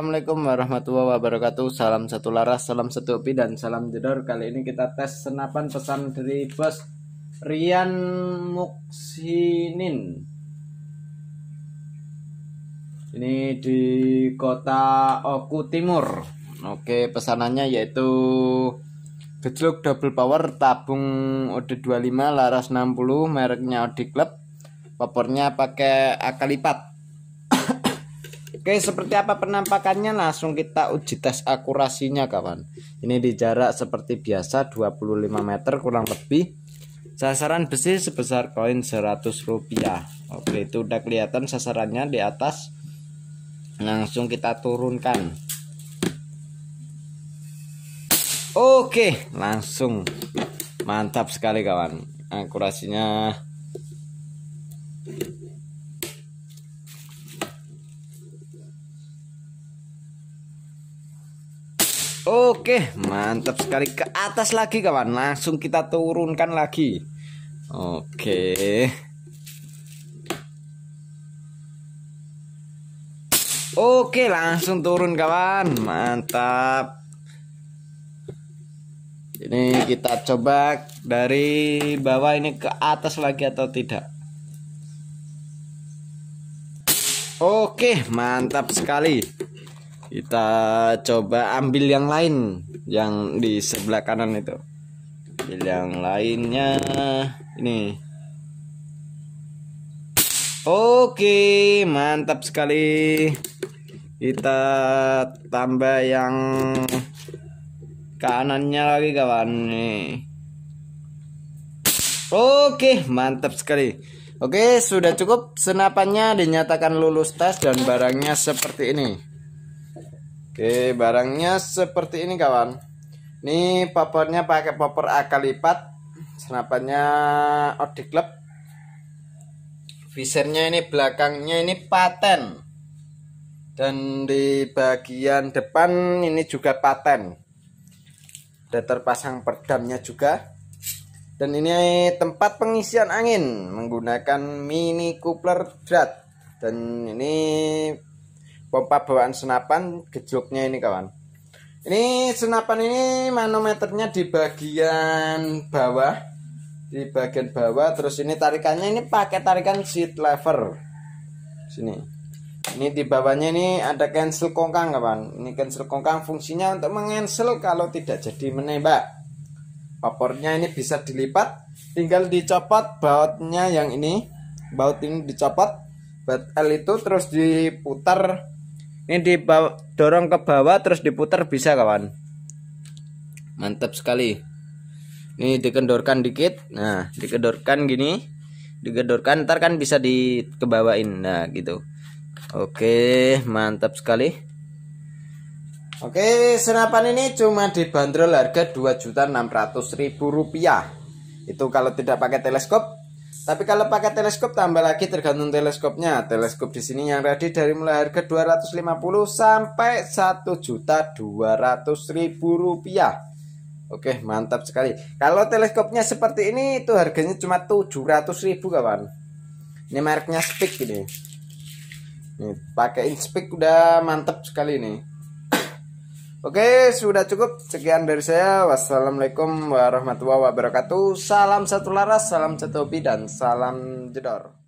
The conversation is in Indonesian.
Assalamualaikum warahmatullahi wabarakatuh Salam satu laras, salam satu opi, dan salam jedor Kali ini kita tes senapan pesan dari bos Rian Muksinin Ini di kota Oku Timur Oke pesanannya yaitu Gejluk double power tabung OD25 laras 60 mereknya OD Club Popornya pakai akalipat Oke, seperti apa penampakannya? Langsung kita uji tes akurasinya, kawan. Ini di jarak seperti biasa 25 meter kurang lebih. Sasaran besi sebesar koin 100 rupiah. Oke, itu udah kelihatan sasarannya di atas. Langsung kita turunkan. Oke, langsung. Mantap sekali, kawan. Akurasinya Oke, mantap sekali ke atas lagi kawan. Langsung kita turunkan lagi. Oke. Oke, langsung turun kawan. Mantap. Ini kita coba dari bawah ini ke atas lagi atau tidak. Oke, mantap sekali kita coba ambil yang lain yang di sebelah kanan itu ambil yang lainnya ini oke mantap sekali kita tambah yang kanannya lagi kawan nih oke mantap sekali Oke, sudah cukup. Senapannya dinyatakan lulus tes dan barangnya seperti ini. Oke, barangnya seperti ini kawan. Ini popornya pakai popor akal lipat, senapannya Odi Club. Visernya ini belakangnya ini paten. Dan di bagian depan ini juga paten. Ada terpasang perdamnya juga. Dan ini tempat pengisian angin menggunakan mini coupler drat. Dan ini pompa bawaan senapan gejoknya ini kawan ini senapan ini manometernya di bagian bawah di bagian bawah terus ini tarikannya ini pakai tarikan seat lever sini ini di bawahnya ini ada cancel kongkang kawan ini cancel kongkang fungsinya untuk mengancel kalau tidak jadi menembak Papornya ini bisa dilipat, tinggal dicopot bautnya yang ini, baut ini dicopot, bat L itu terus diputar ini dibawa dorong ke bawah terus diputar bisa kawan mantap sekali ini dikendorkan dikit nah dikendorkan gini digedorkan ntar kan bisa dikebawain, nah gitu oke mantap sekali oke senapan ini cuma dibanderol harga ribu rupiah. itu kalau tidak pakai teleskop tapi kalau pakai teleskop tambah lagi tergantung teleskopnya. Teleskop di sini yang ready dari mulai harga 250 sampai juta ribu rupiah. Oke, mantap sekali. Kalau teleskopnya seperti ini itu harganya cuma ribu kawan. Ini mereknya Speak ini. Nih, pakai Speak udah mantap sekali nih. Oke, sudah cukup. Sekian dari saya. Wassalamualaikum warahmatullahi wabarakatuh. Salam satu laras, salam satu hobi, dan salam jedor.